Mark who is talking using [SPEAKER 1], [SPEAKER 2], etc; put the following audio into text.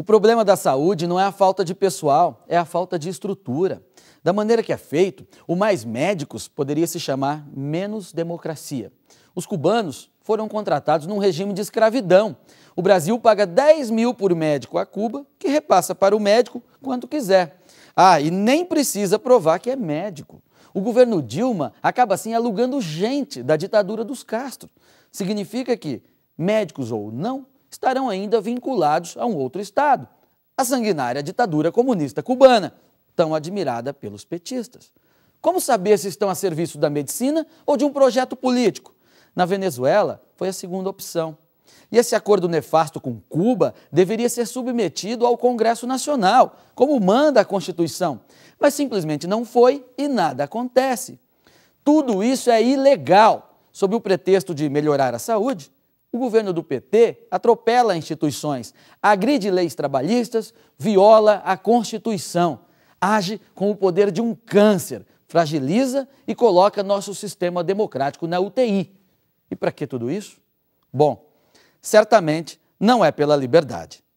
[SPEAKER 1] O problema da saúde não é a falta de pessoal, é a falta de estrutura. Da maneira que é feito, o mais médicos poderia se chamar menos democracia. Os cubanos foram contratados num regime de escravidão. O Brasil paga 10 mil por médico a Cuba, que repassa para o médico quanto quiser. Ah, e nem precisa provar que é médico. O governo Dilma acaba assim alugando gente da ditadura dos Castro. Significa que, médicos ou não, estarão ainda vinculados a um outro Estado, a sanguinária ditadura comunista cubana, tão admirada pelos petistas. Como saber se estão a serviço da medicina ou de um projeto político? Na Venezuela, foi a segunda opção. E esse acordo nefasto com Cuba deveria ser submetido ao Congresso Nacional, como manda a Constituição. Mas simplesmente não foi e nada acontece. Tudo isso é ilegal. Sob o pretexto de melhorar a saúde, o governo do PT atropela instituições, agride leis trabalhistas, viola a Constituição, age com o poder de um câncer, fragiliza e coloca nosso sistema democrático na UTI. E para que tudo isso? Bom, certamente não é pela liberdade.